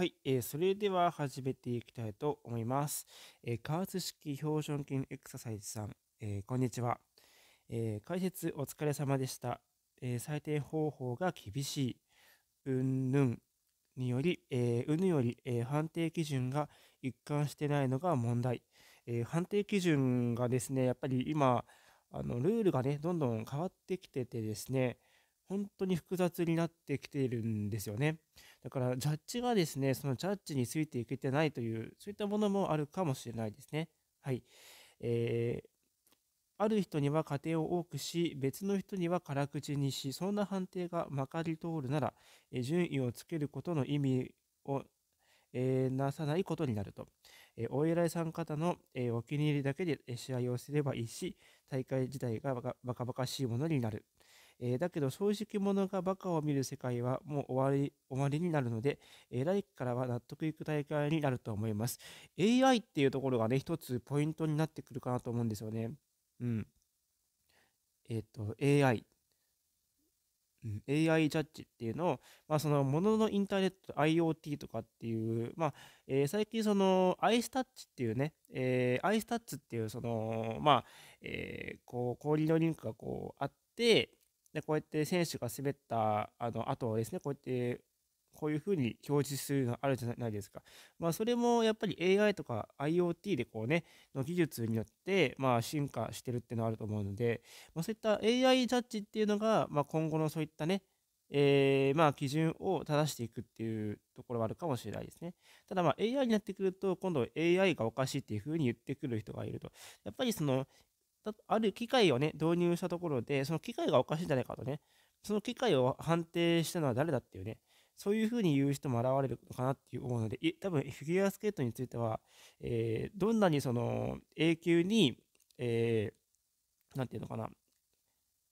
はい、えー、それでは始めていきたいと思います。えー、加圧式表準筋エクササイズさん、えー、こんにちは、えー、解説お疲れ様でした。え採点方法が厳しい、うんぬんにより、えー、うぬより、え判定基準が一貫してないのが問題。え判定基準がですね、やっぱり今、あのルールがね、どんどん変わってきててですね、本当に複雑になってきているんですよね。だからジャッジがですね、そのジャッジについていけてないという、そういったものもあるかもしれないですね。はい。えー、ある人には家庭を多くし、別の人には辛口にし、そんな判定がまかり通るなら、え順位をつけることの意味を、えー、なさないことになると。えー、お偉いさん方の、えー、お気に入りだけで試合をすればいいし、大会自体がバカバカしいものになる。えー、だけど正直者がバカを見る世界はもう終わり、終わりになるので、えー、来期からは納得いく大会になると思います。AI っていうところがね、一つポイントになってくるかなと思うんですよね。うん。えっ、ー、と、AI。AI ジャッジっていうのを、まあ、そのもののインターネット IoT とかっていう、まあえー、最近その i s t a t チっていうね、えー、i s t a t c っていうその、まあえー、こう氷のリンクがこうあって、で、こうやって選手が滑ったあの後はですね、こうやってこういうふうに表示するのあるじゃないですか。まあ、それもやっぱり AI とか IoT でこうね、の技術によって、まあ、進化してるっていうのはあると思うので、まあ、そういった AI ジャッジっていうのが、まあ、今後のそういったね、えー、まあ、基準を正していくっていうところはあるかもしれないですね。ただまあ AI になってくると今度 AI がおかしいっていうふうに言ってくる人がいると。やっぱりそのある機械をね、導入したところで、その機械がおかしいんじゃないかとね、その機械を判定したのは誰だっていうね、そういうふうに言う人も現れるのかなっていう思うので、多分フィギュアスケートについては、えー、どんなにその永久に、えー、なんていうのかな、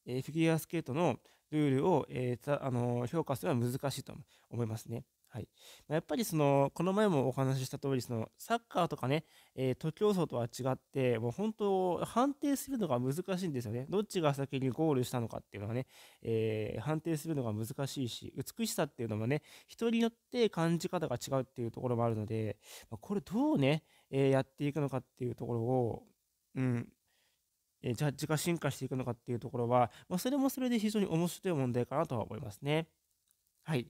えー、フィギュアスケートのルールを、えーあの評価するのは難しいと思いますね。はい、やっぱりそのこの前もお話しした通りそりサッカーとかね、えー、徒競走とは違ってもう本当判定するのが難しいんですよねどっちが先にゴールしたのかっていうのはね、えー、判定するのが難しいし美しさっていうのもね人によって感じ方が違うっていうところもあるのでこれどうね、えー、やっていくのかっていうところを、うん、えジャッジが進化していくのかっていうところは、まあ、それもそれで非常に面白い問題かなとは思いますね。はい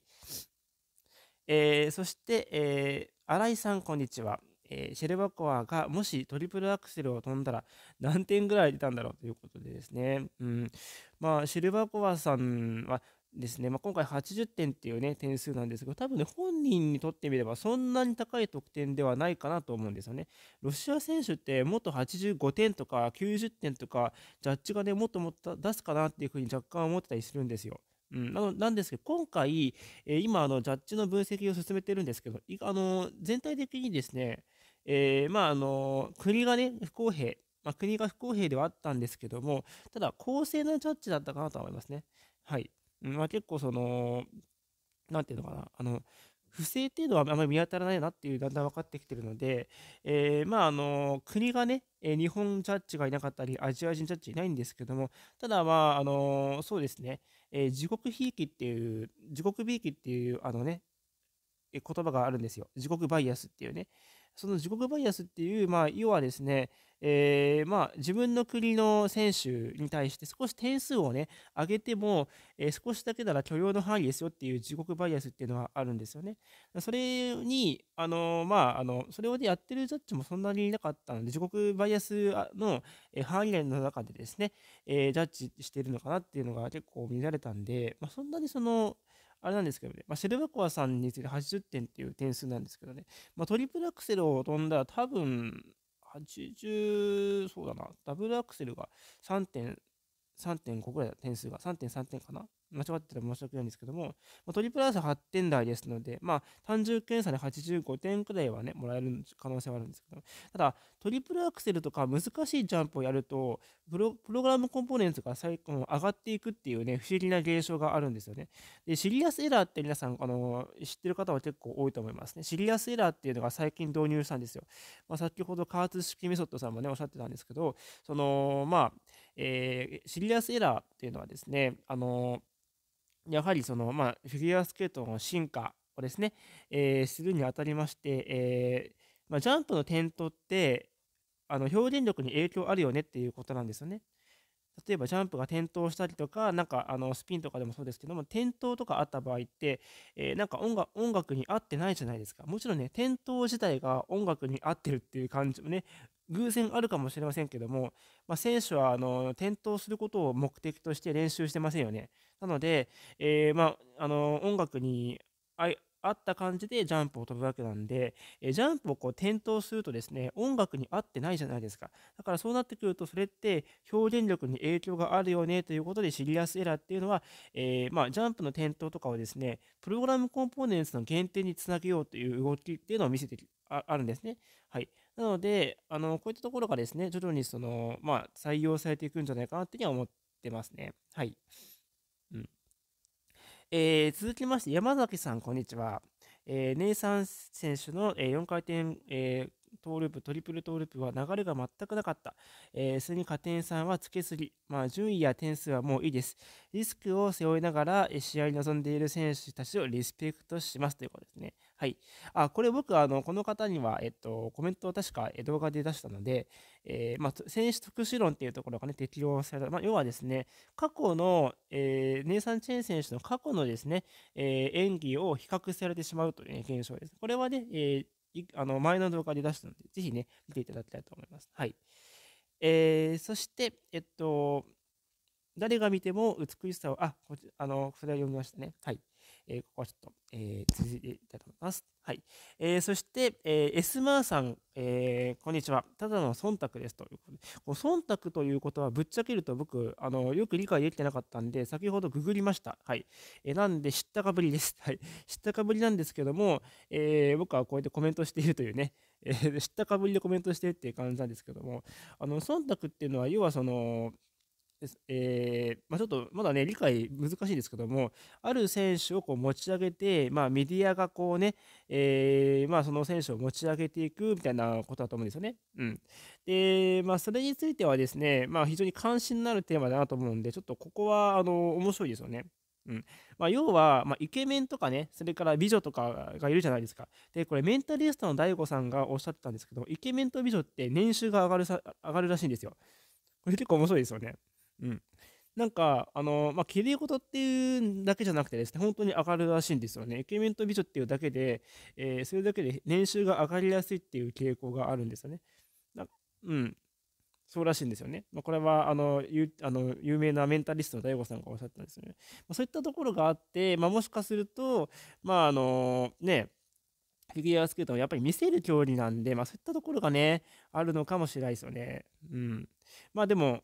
えー、そして、えー、新井さん、こんにちは。えー、シェルバコワがもしトリプルアクセルを飛んだら何点ぐらい出たんだろうということでですね、うん、まあ、シェルバコワさんはですね、まあ、今回80点っていうね、点数なんですけど、多分ね、本人にとってみればそんなに高い得点ではないかなと思うんですよね。ロシア選手ってもっと85点とか90点とか、ジャッジがね、もっともっと出すかなっていうふうに若干思ってたりするんですよ。うん、なのなんですけど、今回、えー、今あの、ジャッジの分析を進めてるんですけど、あの全体的にですね、えー、まああの国が、ね、不公平、まあ、国が不公平ではあったんですけども、ただ、公正なジャッジだったかなと思いますね。はい。まあ、結構、その、なんていうのかな、あの不正っていうのはあまり見当たらないなっていうだんだん分かってきてるので、えー、まああの国がね、え日本ジャッジがいなかったりアジア人ジャッジいないんですけどもただまああのそうですね、えー、自国ひいきっていう地獄びいきっていうあのね言葉があるんですよ地獄バイアスっていうね、その自国バイアスっていう、まあ、要はですね、えー、まあ、自分の国の選手に対して少し点数をね、上げても、えー、少しだけなら許容の範囲ですよっていう自国バイアスっていうのはあるんですよね。それに、あのー、まあ、あの、それを、でやってるジャッジもそんなにいなかったので、自国バイアスの、え範囲内の中でですね、えジャッジしてるのかなっていうのが結構見られたんで、まあ、そんなにその、あれなんですけどね、まあ、シェルバコワさんについて80点っていう点数なんですけどね、まあ、トリプルアクセルを飛んだら多分80、そうだな、ダブルアクセルが3.3.5ぐらいだ、点数が3.3点かな間違ってたら申し訳ないんですけども、トリプルアース8点台ですので、まあ、単純検査で85点くらいはね、もらえる可能性はあるんですけど、ただ、トリプルアクセルとか難しいジャンプをやると、プログラムコンポーネンツが最上がっていくっていうね、不思議な現象があるんですよね。で、シリアスエラーって皆さん、あの、知ってる方は結構多いと思いますね。シリアスエラーっていうのが最近導入したんですよ。まあ、先ほど、加圧式メソッドさんもね、おっしゃってたんですけど、その、まあ、えー、シリアスエラーっていうのはですね、あのーやはりその、まあ、フィギュアスケートの進化をですね、えー、するにあたりまして、えー、まあ、ジャンプの転倒ってあの表現力に影響あるよねっていうことなんですよね。例えばジャンプが転倒したりとか、なんかあのスピンとかでもそうですけども、転倒とかあった場合って、えー、なんか音楽音楽に合ってないじゃないですか。もちろんね、転倒自体が音楽に合ってるっていう感じもね、偶然あるかもしれませんけども、まあ、選手はあの転倒することを目的として練習してませんよね。なので、えー、まあ、あの音楽にあ合った感じでジャンプを飛ぶわけなんで、えジャンプをこう転倒するとですね、音楽に合ってないじゃないですか。だからそうなってくると、それって表現力に影響があるよねということで、シリアスエラーっていうのは、えー、まあ、ジャンプの転倒とかをですね、プログラムコンポーネンツの限定につなげようという動きっていうのを見せてああるんですね。はい。なので、あのこういったところがですね、徐々にその、まあ、採用されていくんじゃないかなっていうには思ってますね。はい。えー、続きまして、山崎さん、こんにちは。えー、ネイサン選手の、えー、4回転、えー、トーループ、トリプルトーループは流れが全くなかった。えー、それに加点さんはつけすぎ。まあ、順位や点数はもういいです。リスクを背負いながら、え試合に臨んでいる選手たちをリスペクトしますということですね。はい。あ、これ僕、あの、この方には、えっと、コメントを確か動画で出したので、えー、まあ、選手特殊論っていうところがね、適用された。まあ、要はですね、過去の、えー、ネイサン・チェン選手の過去のですね、えー、演技を比較されてしまうという、ね、現象です。これはね、えー、あの前の動画で出したので、ぜひね、見ていただきたいと思います。はい。えー、そして、えっと、誰が見ても美しさを、あ、こあの、それを読みましたね。はい。えここはちょっと、え続いていきたいと思います。はい。えそして、えエスマーさん、えこんにちは。ただの忖度ですということで。こ忖度ということはぶっちゃけると僕、あの、よく理解できてなかったんで、先ほどググりました。はい。えなんで知ったかぶりです。はい。知ったかぶりなんですけども、え僕はこうやってコメントしているというね、え知ったかぶりでコメントしてっていう感じなんですけども、あの、忖度っていうのは、要はその、えー、まあ、ちょっとまだね理解難しいですけどもある選手をこう持ち上げて、まあ、メディアがこうね、えー、まあ、その選手を持ち上げていくみたいなことだと思うんですよね。うん、で、まあ、それについてはですね、まあ、非常に関心のあるテーマだなと思うんでちょっとここはあの面白いですよね。うんまあ、要は、まあ、イケメンとかね、それから美女とかがいるじゃないですか。で、これ、メンタリストの DAIGO さんがおっしゃってたんですけど、イケメンと美女って年収が上がるさ上がるらしいんですよ。これ結構面白いですよね。うん。なんか、あの、まあ、綺麗事っていうだけじゃなくてですね、本当に上がるらしいんですよね。イケメンと美女っていうだけで、えー、それだけで年収が上がりやすいっていう傾向があるんですよね。うん。そうらしいんですよね。まあ、これはあのゆあの有名なメンタリストの DAIGO さんがおっしゃったんですよね。まあ、そういったところがあって、まあ、もしかすると、まああのね、フィギュアスケートもやっぱり見せる競技なんで、まあ、そういったところがね、あるのかもしれないですよね。うん。まあでも、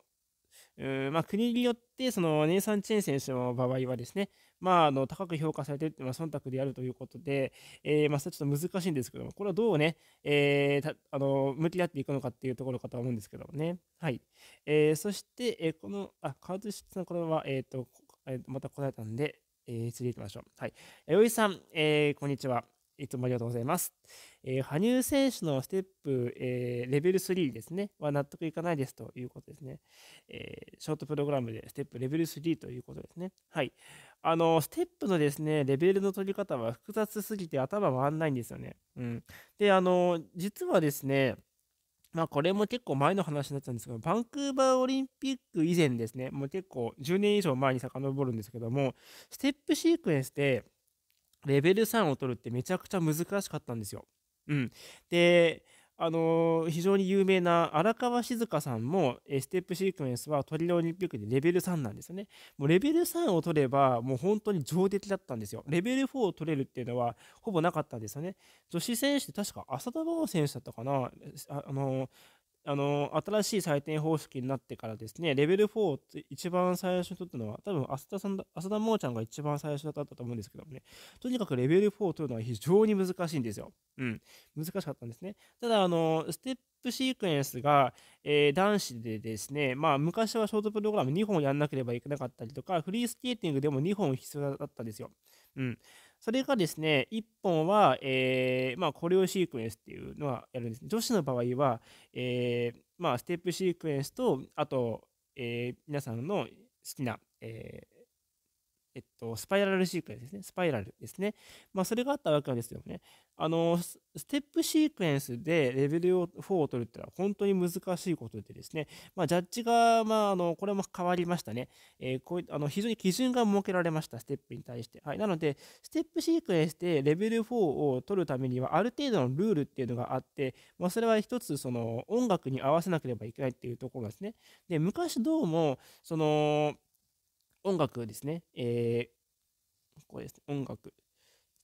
うんまあ、国によってそのネイサン・チェン選手の場合はですね、まあ、あの高く評価されているのは忖度であるということで、えー、まあ、ちょっと難しいんですけども、これはどうね、えー、あの向き合っていくのかっていうところかと思うんですけどもね。はいえー、そして、えこのあカード出のこれは、えーとえまた答えたんで、えー、ていきましょう。はい、えおいさん、えこんにちは。いつもありがとうございます。えー、羽生選手のステップ、えー、レベル3ですね、は納得いかないですということですね。えー、ショートプログラムでステップレベル3ということですね。はい。あの、ステップのですね、レベルの取り方は複雑すぎて頭回んないんですよね。うん。で、あの、実はですね、まあこれも結構前の話になっちゃうんですけど、バンクーバーオリンピック以前ですね、もう結構10年以上前に遡るんですけども、ステップシークエンスで、レベル3を取るってめちゃくちゃ難しかったんですよ。うん、であのー、非常に有名な荒川静香さんもステップシークエンスはトリノオリンピックでレベル3なんですよね。もうレベル3を取ればもう本当に上出来だったんですよ。レベル4を取れるっていうのはほぼなかったんですよね。女子選手って確か浅田真央選手だったかな。あ、あのー、あの新しい採点方式になってからですね、レベル4を一番最初に取ったのは、多分浅田さんだ、浅田真央ちゃんが一番最初だったと思うんですけどもね、とにかくレベル4を取るのは非常に難しいんですよ。うん、難しかったんですね。ただ、あのステップシークエンスが、えー、男子でですね、まあ、昔はショートプログラム2本やらなければいけなかったりとか、フリースケーティングでも2本必要だったんですよ。うん、それがですね、1本は、えー、まあ、コレオシークエンスっていうのはやるんです、ね。女子の場合は、えー、まあ、ステップシークエンスと、あと、えー、皆さんの好きな、ええっと、スパイラルシークエンスですね。スパイラルですね。まあ、それがあったわけなんですよね。あの、ステップシークエンスでレベル4を取るってのは本当に難しいことでですね、まあ、ジャッジが、まあ、あの、これも変わりましたね。えー、こうあの非常に基準が設けられました、ステップに対して。はい。なので、ステップシークエンスでレベル4を取るためには、ある程度のルールっていうのがあって、まあ、それは一つ、その、音楽に合わせなければいけないっていうところですね。で、昔どうも、その、音楽ですね。えー、ここですね、音楽。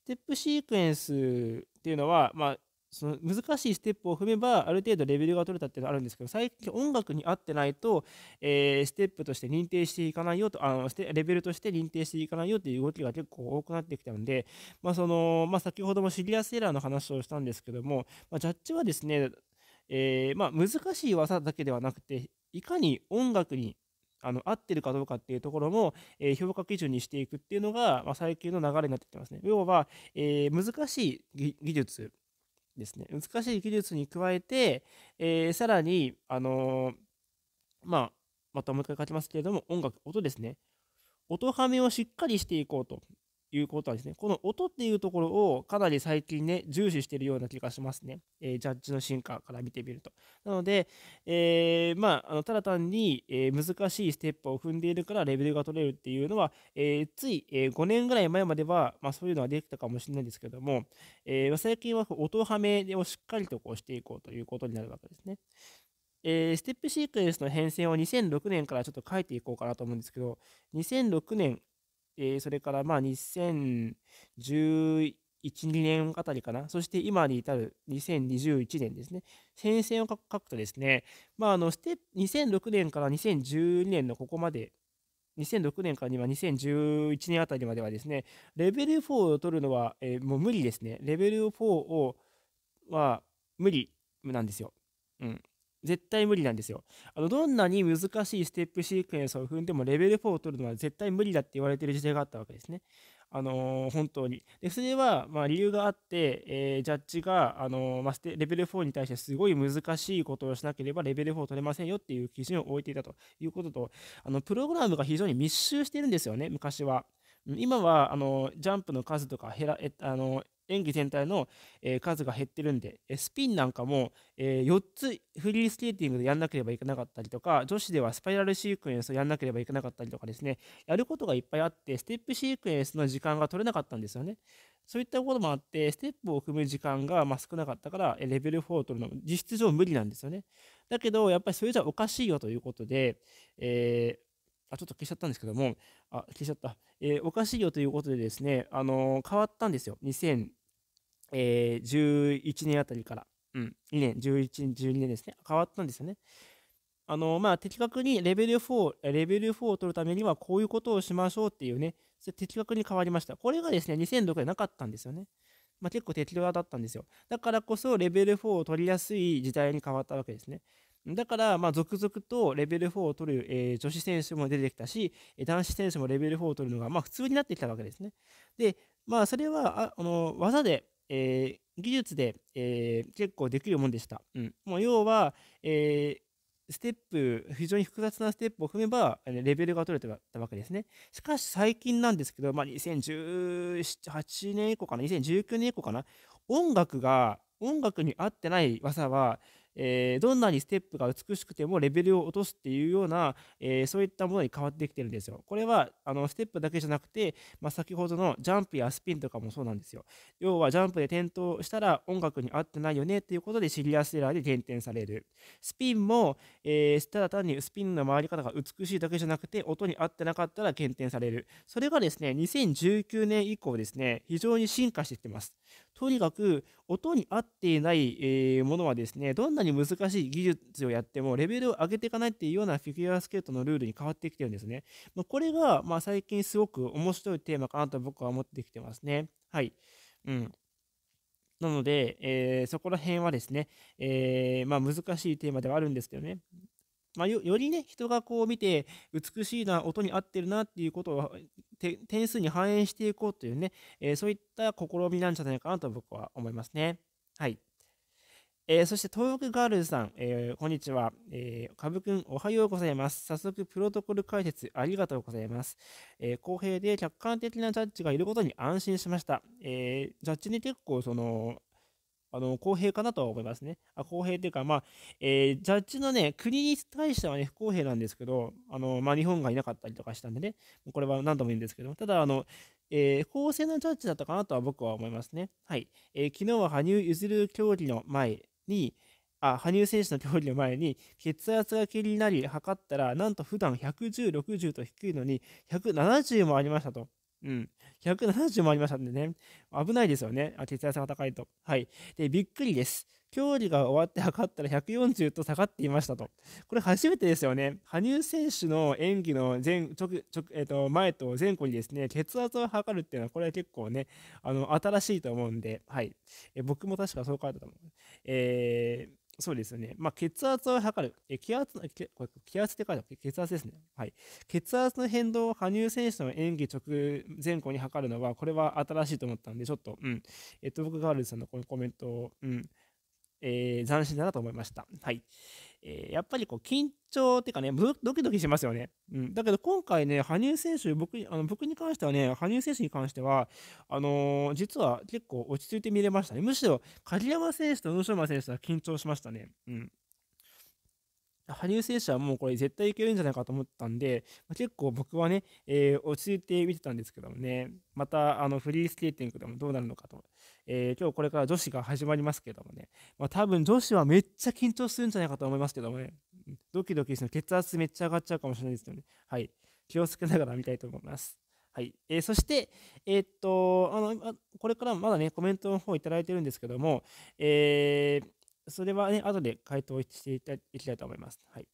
ステップシークエンスっていうのは、まあ、その難しいステップを踏めばある程度レベルが取れたっていうのはあるんですけど最近音楽に合ってないと、えー、ステップとして認定していかないよとあのレベルとして認定していかないよという動きが結構多くなってきたので、まあそのまあ、先ほどもシリアスエラーの話をしたんですけども、まあ、ジャッジはですね、えー、まあ、難しい技だけではなくていかに音楽にあの合ってるかどうかっていうところも、えー、評価基準にしていくっていうのが、まあ、最近の流れになってきてますね。要は、えー、難しい技術ですね。難しい技術に加えて、えー、さらに、あのまあ、またもう一回書きますけれども、音楽、音ですね。音ハメをしっかりしていこうと。いうことはですね、この音っていうところをかなり最近ね、重視してるような気がしますね。えー、ジャッジの進化から見てみると。なので、えー、まあ、あのただ単に、えー、難しいステップを踏んでいるからレベルが取れるっていうのは、えつい、え5年ぐらい前までは、まあ、そういうのはできたかもしれないんですけども、え最近は音はめをしっかりとこうしていこうということになるわけですね。えー、ステップシークエンスの変遷を2006年からちょっと書いていこうかなと思うんですけど、2006年、えー、それからまあ2011年あたりかな、そして今に至る2021年ですね、戦線を書くとですね、まあ、あのステ2006年から2012年のここまで、2006年から2011年あたりまではですね、レベル4を取るのは、えー、もう無理ですね、レベル4をは無理なんですよ。うん、絶対無理なんですよ。あのどんなに難しいステップシークエンスを踏んでもレベル4を取るのは絶対無理だって言われてる時代があったわけですね。あのー、本当に。で、それは、ま理由があって、えー、ジャッジが、あのー、まあ、レベル4に対してすごい難しいことをしなければレベル4取れませんよっていう基準を置いていたということと、あのプログラムが非常に密集してるんですよね、昔は。今はあのジャンプの数とか減らえあの演技全体の、えー、数が減ってるんで、えスピンなんかも、えー、4つフリースケーティングでやんなければいけなかったりとか、女子ではスパイラルシークエンスをやんなければいけなかったりとかですね、やることがいっぱいあって、ステップシークエンスの時間が取れなかったんですよね。そういったこともあって、ステップを踏む時間がま少なかったから、レベル4を取るの、も実質上無理なんですよね。だけど、やっぱりそれじゃおかしいよということで、えー、あちょっと消しちゃったんですけども、あ、消しちゃった。えー、おかしいよということでですね、あのー、変わったんですよ。2000えー、11年あたりから、うん、2年、11、12年ですね、変わったんですよね。あのまあ、的確にレベル4、レベル4を取るためにはこういうことをしましょうっていうね、それ的確に変わりました。これがですね、2006年なかったんですよね。まあ、結構適当だったんですよ。だからこそレベル4を取りやすい時代に変わったわけですね。だから、ま続々とレベル4を取る、え女子選手も出てきたし、男子選手もレベル4を取るのが、ま普通になってきたわけですね。で、まあ、それはあの技でえー、技術で、えー、結構できるもんでした。うん、もう要は、えー、ステップ、非常に複雑なステップを踏めば、レベルが取れてたわけですね。しかし最近なんですけど、まあ、2018年以降かな、2019年以降かな、音楽が、音楽に合ってない技は、えー、どんなにステップが美しくてもレベルを落とすっていうような、えー、そういったものに変わってきてるんですよ。これはあのステップだけじゃなくて、まあ、先ほどのジャンプやスピンとかもそうなんですよ。要はジャンプで転倒したら音楽に合ってないよねっていうことでシリアスエラーで減点される。スピンも、えー、ただ単にスピンの回り方が美しいだけじゃなくて音に合ってなかったら減点される。それがですね、2019年以降ですね、非常に進化してきてます。とにかく音に合っていない、えー、ものはですね、どんなに難しい技術をやってもレベルを上げていかないっていうようなフィギュアスケートのルールに変わってきてるんですね。まあ、これが、まあ、最近すごく面白いテーマかなと僕は思ってきてますね。はい。うん。なので、えー、そこら辺はですね、えー、まあ、難しいテーマではあるんですけどね。まあ、よりね、人がこう見て、美しいな、音に合ってるなっていうことを点数に反映していこうというね、えー、そういった試みなんじゃないかなと僕は思いますね。はい。えー、そして、東北ガールズさん、えー、こんにちは。えかぶくん、おはようございます。早速、プロトコル解説、ありがとうございます。え公平で客観的なジャッジがいることに安心しました。えジャッジに結構、その、あの公平かなとは思いますね。あ公平というか、まあえー、ジャッジの、ね、国に対しては、ね、不公平なんですけど、あのまあ、日本がいなかったりとかしたんでね、これは何度も言うんですけど、ただあの、えー、公正なジャッジだったかなとは僕は思いますね。はいえー、昨日は羽生結弦競技の前に、あ羽生選手の競技の前に血圧が気になり測ったらなんと普段110、60と低いのに170もありましたと。うん。170もありましたんでね。危ないですよね。あ血圧が高いと。はい。で、びっくりです。競技が終わって測ったら140と下がっていましたと。これ初めてですよね。羽生選手の演技の前えー、と前と前後にですね、血圧を測るっていうのは、これは結構ね、あの新しいと思うんで、はい。え僕も確かそう書いてたもん。えー、そうですね。まあ、血圧を測る。え気圧の、これ気圧って書いてある血圧ですね。はい。血圧の変動を羽生選手の演技直前後に測るのは、これは新しいと思ったんで、ちょっと、うん。えっと、僕ガールズさんのこのコメントを、うん。えー、斬新だなと思いました。はい。えー、やっぱりこう緊張っていうかね、ドキドキしますよね。うん、だけど今回ね、羽生選手、僕あの僕に関してはね、羽生選手に関しては、あのー、実は結構落ち着いて見れましたね。むしろ、鍵山選手と宇野昌磨選手は緊張しましたね。うん羽生選手はもうこれ絶対いけるんじゃないかと思ったんで、ま結構僕はね、えー、落ち着いて見てたんですけどもね、またあのフリースケーティングでもどうなるのかと、えー、今日これから女子が始まりますけどもね、まあ、多分女子はめっちゃ緊張するんじゃないかと思いますけどもね、ドキドキして血圧めっちゃ上がっちゃうかもしれないですよね。はい。気をつけながら見たいと思います。はい。えー、そして、えー、っとあの、これからまだね、コメントの方いただいてるんですけども、えーそれはね、後で回答していきたいと思います。はい。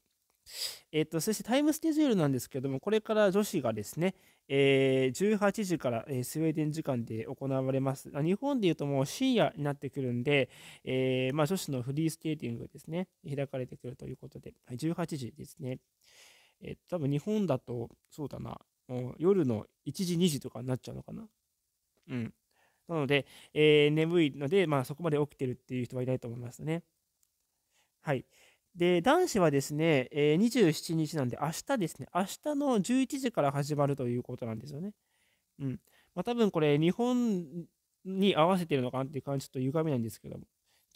えっ、ー、と、そしてタイムスケジュールなんですけども、これから女子がですね、えー、18時から、えー、スウェーデン時間で行われます。日本でいうともう深夜になってくるんで、えー、まあ、女子のフリースケーティングですね、開かれてくるということで、はい、18時ですね。えー、多分日本だと、そうだな、もう夜の1時、2時とかになっちゃうのかな。うん。なので、え眠いので、まあ、そこまで起きてるっていう人はいないと思いますね。はい。で、男子はですね、えー、27日なんで、明日ですね、明日の11時から始まるということなんですよね。うん。まあ、多分これ、日本に合わせてるのかなっていう感じ、ちょっと歪みなんですけども。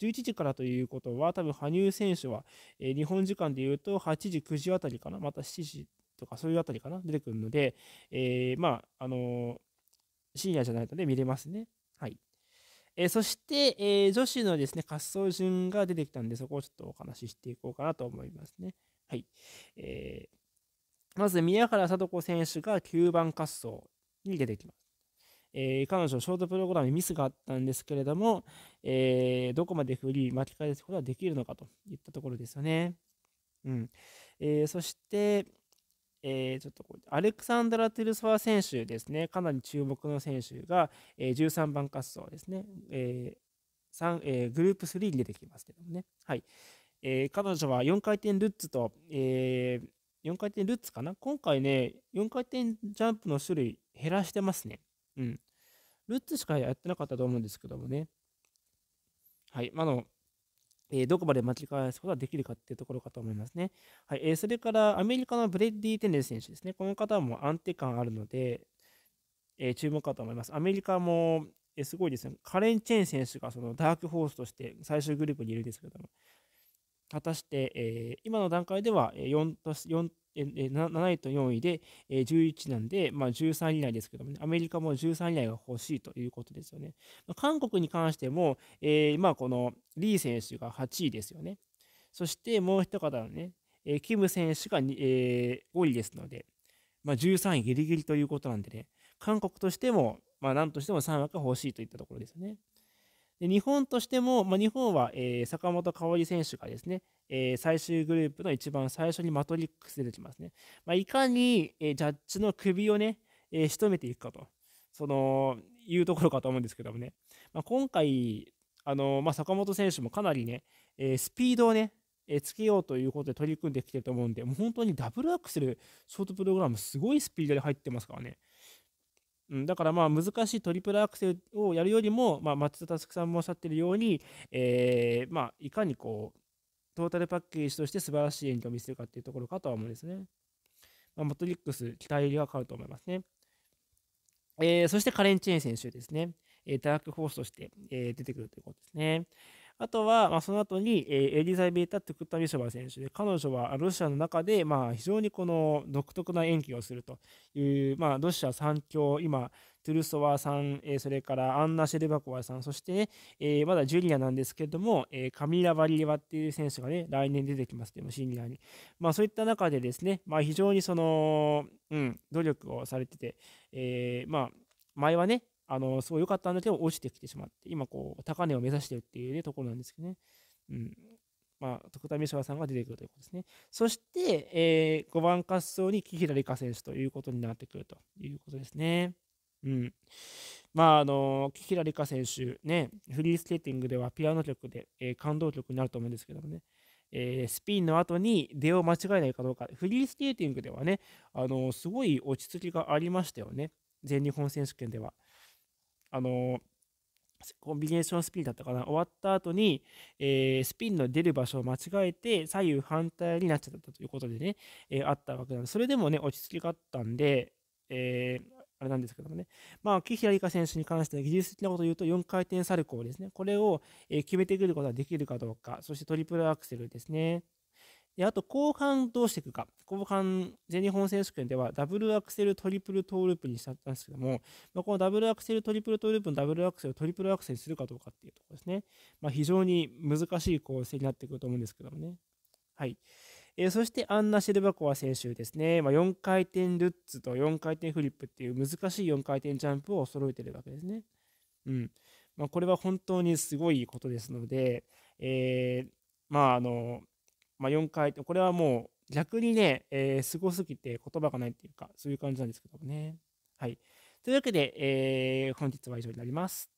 11時からということは、多分羽生選手は、えー、日本時間でいうと8時、9時あたりかな、また7時とかそういうあたりかな、出てくるので、えー、まあ、あのー、深夜じゃないので見れますね。はい。えー、そして、えー、女子のですね、滑走順が出てきたんで、そこをちょっとお話ししていこうかなと思いますね。はい。えー、まず、宮原聡子選手が9番滑走に出てきます。えー、彼女、ショートプログラムにミスがあったんですけれども、えー、どこまでフリー、巻き返すことができるのかといったところですよね。うん。えー、そして、えー、ちょっとこうアレクサンダラ・テルソワ選手ですね、かなり注目の選手が、えー、13番滑走ですね、えーえー、グループ3に出てきますけどもね、はいえー、彼女は4回転ルッツと、えー、4回転ルッツかな、今回ね、4回転ジャンプの種類減らしてますね。うん、ルッツしかやってなかったと思うんですけどもね。はい、まあのえどこまで間違えすことができるかっていうところかと思いますね。はいえー、それからアメリカのブレッディ・テンレス選手ですね。この方も安定感あるので、え注目かと思います。アメリカも、えすごいですね。カレン・チェン選手がそのダークホースとして最終グループにいるんですけども、果たして、え今の段階では 4, 4え7位と4位で11なんで、まあ、13以内ですけどもね、アメリカも13以内が欲しいということですよね。韓国に関しても、えー、まあこのリー選手が8位ですよね。そしてもう一方のね、えキム選手が、え5位ですので、まあ、13位ギリギリということなんでね、韓国としても、まあ、なんとしても3枠が欲しいといったところですよね。で日本としても、まあ、日本は、えー、坂本花織選手がですね、えー、最終グループの一番最初にマトリックスで出てきますね。まあ、いかに、えー、ジャッジの首をね、えー、仕留めていくかと、その、いうところかと思うんですけどもね。まあ、今回、あのまあ、坂本選手もかなりね、えスピードをね、えつけようということで取り組んできてると思うんで、もう本当にダブルアクセル、ショートプログラム、すごいスピードで入ってますからね。うん、だからまあ難しいトリプルアクセルをやるよりも、まあ、松田佑さんもおっしゃってるように、えー、まあ、いかにこうトータルパッケージとして素晴らしい演技を見せるかっていうところかとは思うんですね。まあ、マトリックス、期待よりは変わると思いますね。えー、そしてカレン・チェーン選手ですね。えー、ダークホースとして、えー、出てくるということですね。あとは、まあ、その後に、えー、エリザベータ・トゥクタミショバ選手で、彼女はロシアの中で、まあ、非常にこの独特な演技をするという、まあ、ロシア3強、今、トゥルソワさん、えー、それからアンナ・シェルバコワさん、そしてね、えー、まだジュリアなんですけれども、えー、カミラ・バリエワっていう選手がね、来年出てきますけども、シニアに。まあそういった中でですね、まあ非常にその、うん、努力をされてて、えー、まあ前はね、あの、すごい良かったんだけど、落ちてきてしまって、今こう、高値を目指してるっていう、ね、ところなんですけどね。うん。まあ、徳田美沙さんが出てくるということですね。そして、えー、5番滑走に紀平梨花選手ということになってくるということですね。うん。まあ、あの、紀平梨花選手、ね、フリースケーティングではピアノ曲で、えー、感動曲になると思うんですけどもね。えー、スピンの後に出を間違えないかどうか、フリースケーティングではね、あのすごい落ち着きがありましたよね、全日本選手権では。あのコンビネーションスピンだったかな終わった後に、えー、スピンの出る場所を間違えて左右反対になっちゃったということでね、えー、あったわけなんでそれでもね落ち着きがあったんで、えー、あれなんですけどもね、まあ、紀平梨花選手に関しては技術的なことを言うと4回転サルコーですねこれを、え決めてくることができるかどうかそしてトリプルアクセルですねで、あと後半どうしていくか。後半、全日本選手権ではダブルアクセル、トリプルトーループにしたんですけども、まあ、このダブルアクセル、トリプルトーループのダブルアクセル、トリプルアクセルするかどうかっていうところですね。まあ、非常に難しい構成になってくると思うんですけどもね。はい。えー、そしてアンナ・シェルバコワ選手ですね、まあ、4回転ルッツと4回転フリップっていう難しい4回転ジャンプを揃えてるわけですね。うんまあ、これは本当にすごいことですので、えー、まああのまあ、4回転、これはもう逆にね、えー、すごすぎて言葉がないっていうか、そういう感じなんですけどもね。はい。というわけで、えー、本日は以上になります。